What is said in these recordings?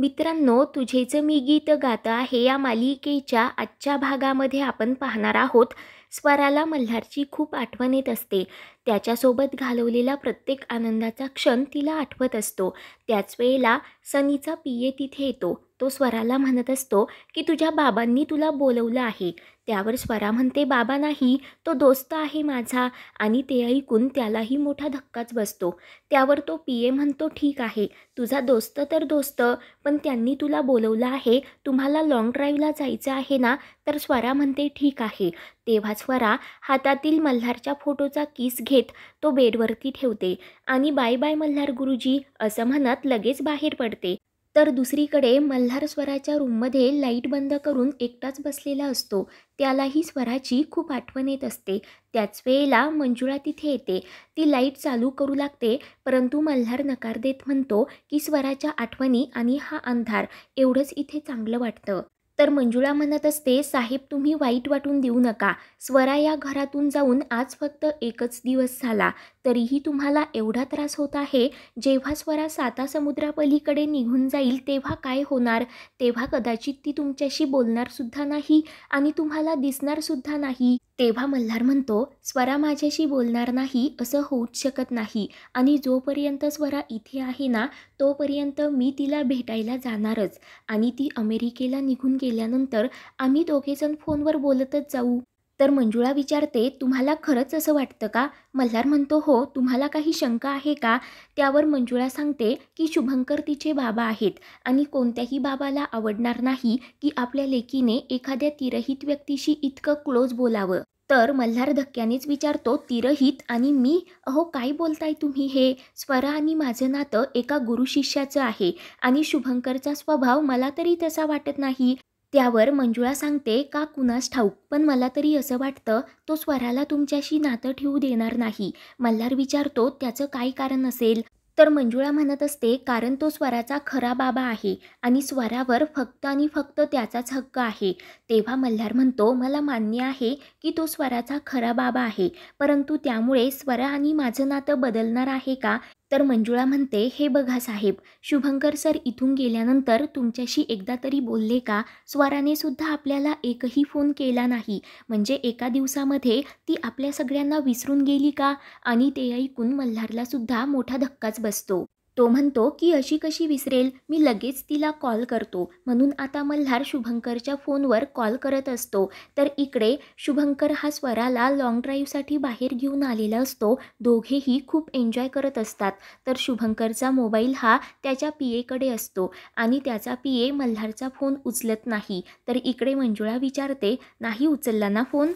मित्रांनो तुझेचं मी गीत गातं आहे या मालिकेच्या आजच्या भागामध्ये आपण पाहणार आहोत स्वराला मल्हारची खूप आठवण येत असते त्याच्यासोबत घालवलेला प्रत्येक आनंदाचा क्षण तिला आठवत असतो त्याच वेळेला सनीचा पिये तिथे येतो तो स्वराला म्हणत असतो की तुझ्या बाबांनी तुला बोलवलं आहे त्यावर स्वरा म्हणते बाबा नाही तो दोस्त आहे माझा आणि ते ऐकून त्यालाही मोठा धक्काच बसतो त्यावर तो पी ए म्हणतो ठीक आहे तुझा दोस्त तर दोस्त पण त्यांनी तुला बोलवलं आहे तुम्हाला लाँग ड्राईव्हला जायचं आहे ना तर स्वरा म्हणते ठीक आहे तेव्हा स्वरा हातातील मल्हारच्या फोटोचा किस घेत तो बेडवरती ठेवते आणि बाय बाय मल्हार गुरुजी असं म्हणत लगेच बाहेर पडते तर दुसरीकडे मल्हार स्वराच्या रूममध्ये लाईट बंद करून एकटाच बसलेला असतो त्यालाही स्वराची खूप आठवण येत असते त्याच वेळेला मंजुळा तिथे येते ती लाईट चालू करू लागते परंतु मल्हार नकार देत म्हणतो की स्वराच्या आठवणी आणि हा अंधार एवढंच इथे चांगलं वाटतं तर मंजुळा म्हणत असते साहेब तुम्ही वाईट वाटून देऊ नका स्वरा या घरातून जाऊन आज फक्त एकच दिवस झाला तरीही तुम्हाला एवढा त्रास होत आहे जेव्हा स्वरा साता समुद्रापलीकडे निघून जाईल तेव्हा काय होणार तेव्हा कदाचित ती तुमच्याशी बोलणारसुद्धा नाही आणि तुम्हाला दिसणारसुद्धा नाही तेव्हा मल्हार म्हणतो स्वरा माझ्याशी बोलणार नाही असं होऊच शकत नाही आणि जोपर्यंत स्वरा इथे आहे ना तोपर्यंत मी तिला भेटायला जाणारच आणि ती अमेरिकेला निघून गेल्यानंतर आम्ही दोघेजण फोनवर बोलतच जाऊ तर मंजुळा विचारते तुम्हाला खरंच असं वाटतं का मल्हार म्हणतो हो तुम्हाला काही शंका आहे का त्यावर मंजुळा सांगते की शुभंकर तिचे बाबा आहेत आणि कोणत्याही बाबाला आवडणार नाही की आपल्या लेकीने एखाद्या तिरहित व्यक्तीशी इतकं क्लोज बोलावं तर मल्हार धक्क्यानेच विचारतो तिरहित आणि मी अहो काय बोलताय तुम्ही हे स्वरा आणि माझं नातं एका गुरुशिष्याचं आहे आणि शुभंकरचा स्वभाव मला तरी तसा वाटत नाही त्यावर मंजुळा सांगते का कुणास ठाऊक पण मला तरी असं वाटतं तो स्वराला तुमच्याशी नातं ठेवू देणार नाही मल्हार विचारतो त्याचं काय कारण असेल तर मंजुळा म्हणत असते कारण तो स्वराचा खरा बाबा आहे आणि स्वरावर फक्त आणि फक्त त्याचाच हक्क आहे तेव्हा मल्हार म्हणतो मला मान्य आहे की तो स्वराचा खरा बाबा आहे परंतु त्यामुळे स्वरा आणि माझं नातं बदलणार आहे का तर मंजुळा म्हणते हे बघा साहेब शुभंकर सर इथून गेल्यानंतर तुमच्याशी एकदा तरी बोलले का स्वाराने सुद्धा आपल्याला एकही फोन केला नाही म्हणजे एका दिवसामध्ये ती आपल्या सगळ्यांना विसरून गेली का आणि ते ऐकून मल्हारला सुद्धा मोठा धक्काच बसतो तो म्हणतो की अशी कशी विसरेल मी लगेच तिला कॉल करतो म्हणून आता मल्हार शुभंकरच्या फोनवर कॉल करत असतो तर इकडे शुभंकर हा स्वराला लाँग ड्राईव्हसाठी बाहेर घेऊन आलेला असतो दोघेही खूप एन्जॉय करत असतात तर शुभंकरचा मोबाईल हा त्याच्या पी एकडे असतो आणि त्याचा पी ए मल्हारचा फोन उचलत नाही तर इकडे मंजुळा विचारते नाही उचलला ना फोन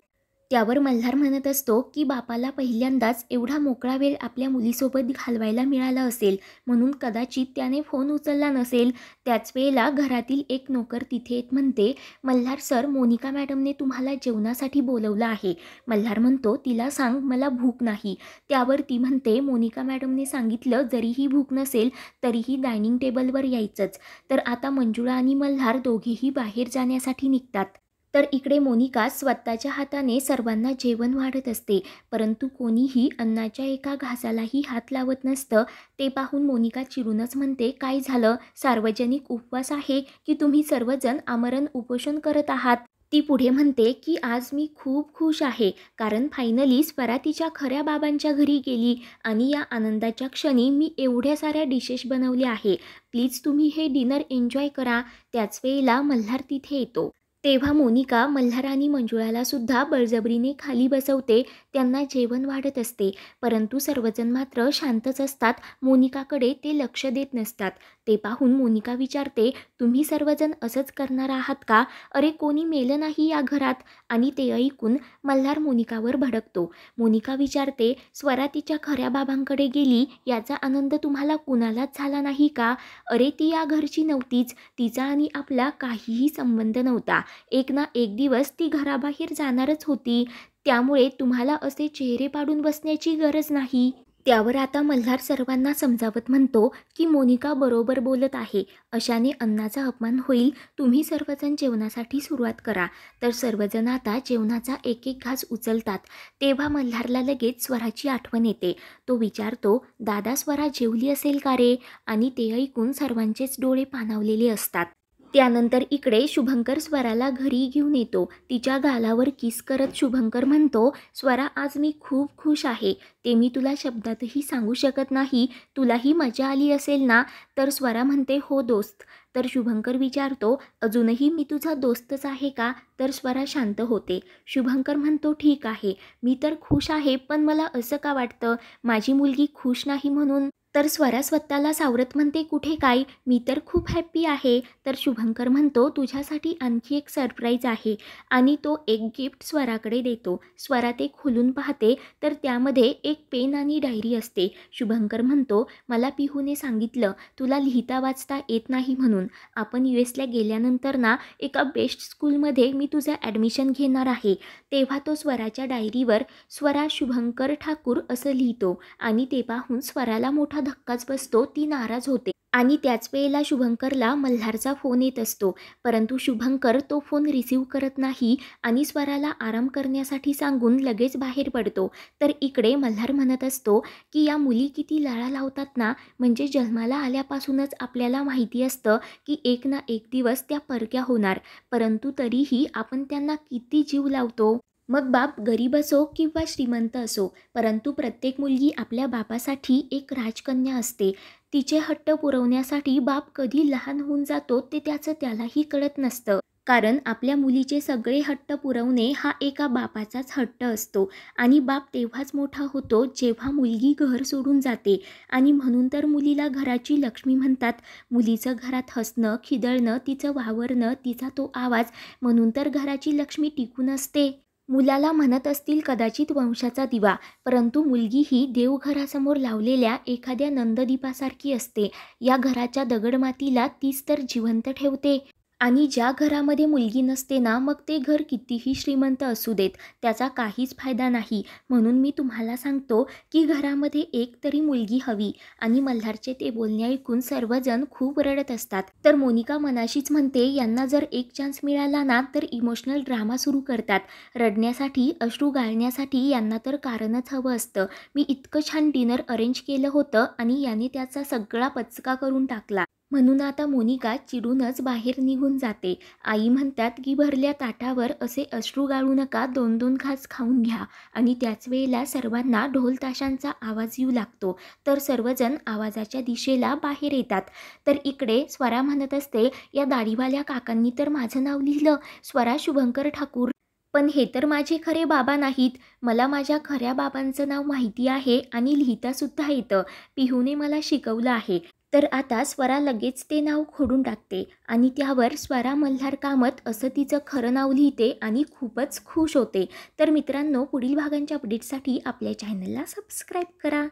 त्यावर मल्हार म्हणत असतो की बापाला पहिल्यांदाच एवढा मोकळा वेळ आपल्या मुलीसोबत घालवायला मिळाला असेल म्हणून कदाचित त्याने फोन उचलला नसेल त्याच वेळेला घरातील एक नोकर तिथे येत म्हणते मल्हार सर मोनिका मॅडमने तुम्हाला जेवणासाठी बोलवलं आहे मल्हार म्हणतो तिला सांग मला भूक नाही त्यावर ती म्हणते मोनिका मॅडमने सांगितलं जरीही भूक नसेल तरीही डायनिंग टेबलवर यायचंच तर आता मंजुळा आणि मल्हार दोघेही बाहेर जाण्यासाठी निघतात तर इकडे मोनिका स्वतःच्या हाताने सर्वांना जेवण वाढत असते परंतु कोणीही अन्नाच्या एका घासालाही हात लावत नसतं ते पाहून मोनिका चिरूनच म्हणते काय झालं सार्वजनिक उपवास आहे की तुम्ही सर्वजण आमरण उपोषण करत आहात ती पुढे म्हणते की आज मी खूप खुश आहे कारण फायनली स्वरातीच्या खऱ्या बाबांच्या घरी गेली आणि या आनंदाच्या क्षणी मी एवढ्या साऱ्या डिशेस बनवल्या आहे प्लीज तुम्ही हे डिनर एन्जॉय करा त्याच वेळेला मल्हार तिथे येतो तेव्हा मोनिका मल्हारानी मंजुळाला सुद्धा बळजबरीने खाली बसवते त्यांना जेवण वाढत असते परंतु सर्वजण मात्र शांतच असतात मोनिकाकडे ते लक्ष देत नसतात ते पाहून मोनिका विचारते तुम्ही सर्वजण असंच करणार आहात का अरे कोणी मेलं नाही या घरात आणि ते ऐकून मल्हार मोनिकावर भडकतो मोनिका विचारते स्वरा तिच्या खऱ्या बाबांकडे गेली याचा आनंद तुम्हाला कुणालाच झाला नाही का अरे ती या घरची नव्हतीच तिचा आणि आपला काहीही संबंध नव्हता एक ना एक दिवस ती घराबाहेर जाणारच होती त्यामुळे तुम्हाला असे चेहरे पाडून बसण्याची गरज नाही त्यावर आता मल्हार सर्वांना समजावत म्हणतो की मोनिका बरोबर बोलत आहे अशाने अन्नाचा अपमान होईल तुम्ही सर्वजण जेवणासाठी सुरुवात करा तर सर्वजण आता जेवणाचा एक एक घास उचलतात तेव्हा मल्हारला लगेच स्वराची आठवण येते तो विचारतो दादा स्वरा जेवली असेल का रे आणि ते ऐकून सर्वांचेच डोळे पानावलेले असतात त्यानंतर इकडे शुभंकर स्वराला घरी घेऊन येतो तिच्या गालावर किस करत शुभंकर म्हणतो स्वरा आज मी खूप खुश आहे ते मी तुला शब्दातही सांगू शकत नाही तुलाही मजा आली असेल ना तर स्वरा म्हणते हो दोस्त तर शुभंकर विचारतो अजूनही मी तुझा दोस्तच आहे का तर स्वरा शांत होते शुभंकर म्हणतो ठीक आहे मी तर खुश आहे पण मला असं का वाटतं माझी मुलगी खुश नाही म्हणून तर स्वरा स्वतःला सावरत म्हणते कुठे काय मी तर खूप हॅप्पी आहे तर शुभंकर म्हणतो तुझ्यासाठी आणखी एक सरप्राईज आहे आणि तो एक गिफ्ट स्वराकडे देतो स्वरा ते खोलून पाहते तर त्यामध्ये एक पेन आणि डायरी असते शुभंकर म्हणतो मला पिहूने सांगितलं तुला लिहिता वाचता येत नाही म्हणून आपण यू एसला गेल्यानंतर ना एका बेस्ट स्कूलमध्ये मी तुझं ॲडमिशन घेणार आहे तेव्हा तो स्वराच्या डायरीवर स्वरा शुभंकर ठाकूर असं लिहितो आणि ते पाहून स्वराला मोठा हा धक्काच बसतो ती नाराज होते आणि त्याच वेळेला शुभंकरला मल्हारचा फोन येत असतो परंतु शुभंकर तो फोन रिसीव करत नाही आणि स्वराला आराम करण्यासाठी सांगून लगेच बाहेर पडतो तर इकडे मल्हार म्हणत असतो की या मुली किती लळा लावतात ना म्हणजे जन्माला आल्यापासूनच आपल्याला माहिती असतं की एक ना एक दिवस त्या परक्या होणार परंतु तरीही आपण त्यांना किती जीव लावतो मग बाप गरीब असो किंवा श्रीमंत असो परंतु प्रत्येक मुलगी आपल्या बापासाठी एक राजकन्या असते तिचे हट्ट पुरवण्यासाठी बाप कधी लहान होऊन जातो ते त्याचं त्यालाही कळत नसतं कारण आपल्या मुलीचे सगळे हट्ट पुरवणे हा एका बापाचाच हट्ट असतो आणि बाप तेव्हाच मोठा होतो जेव्हा मुलगी घर सोडून जाते आणि म्हणून तर मुलीला घराची लक्ष्मी म्हणतात मुलीचं घरात हसणं खिदळणं तिचं वावरणं तिचा तो आवाज म्हणून तर घराची लक्ष्मी टिकून असते मुलाला म्हणत असतील कदाचित वंशाचा दिवा परंतु मुलगी ही देवघरासमोर लावलेल्या एखाद्या नंददीपासारखी असते या घराच्या दगडमातीला तीच तर जिवंत ठेवते आणि ज्या घरामध्ये मुलगी नसते ना मग ते घर कितीही श्रीमंत असू देत त्याचा काहीच फायदा नाही म्हणून मी तुम्हाला सांगतो की घरामध्ये एक तरी मुलगी हवी आणि मल्हारचे ते बोलणे ऐकून सर्वजण खूप रडत असतात तर मोनिका मनाशीच म्हणते यांना जर एक चान्स मिळाला ना तर इमोशनल ड्रामा सुरू करतात रडण्यासाठी अश्रू गाळण्यासाठी यांना तर कारणच हवं असतं मी इतकं छान डिनर अरेंज केलं होतं आणि याने त्याचा सगळा पचका करून टाकला म्हणून आता मोनिका चिडूनच बाहेर निघून जाते आई म्हणतात की भरल्या ताटावर असे अश्रू गाळू नका दोन दोन घास खाऊन घ्या आणि त्याच वेळेला सर्वांना ढोल ताशांचा आवाज येऊ लागतो तर सर्वजण आवाजाच्या दिशेला बाहेर येतात तर इकडे स्वरा म्हणत असते या दाढीवाल्या काकांनी तर माझं नाव लिहिलं स्वरा शुभंकर ठाकूर पण हे तर माझे खरे बाबा नाहीत मला माझ्या खऱ्या बाबांचं नाव माहिती आहे आणि लिहितासुद्धा येतं पिहूने मला शिकवलं आहे तर आता स्वरा लगेच ते नाव खोडून टाकते आणि त्यावर स्वरा मल्हार कामत असं तिचं खरं नाव लिहिते आणि खूपच खुश होते तर मित्रांनो पुढील भागांच्या अपडेटसाठी आपल्या चॅनलला सबस्क्राईब करा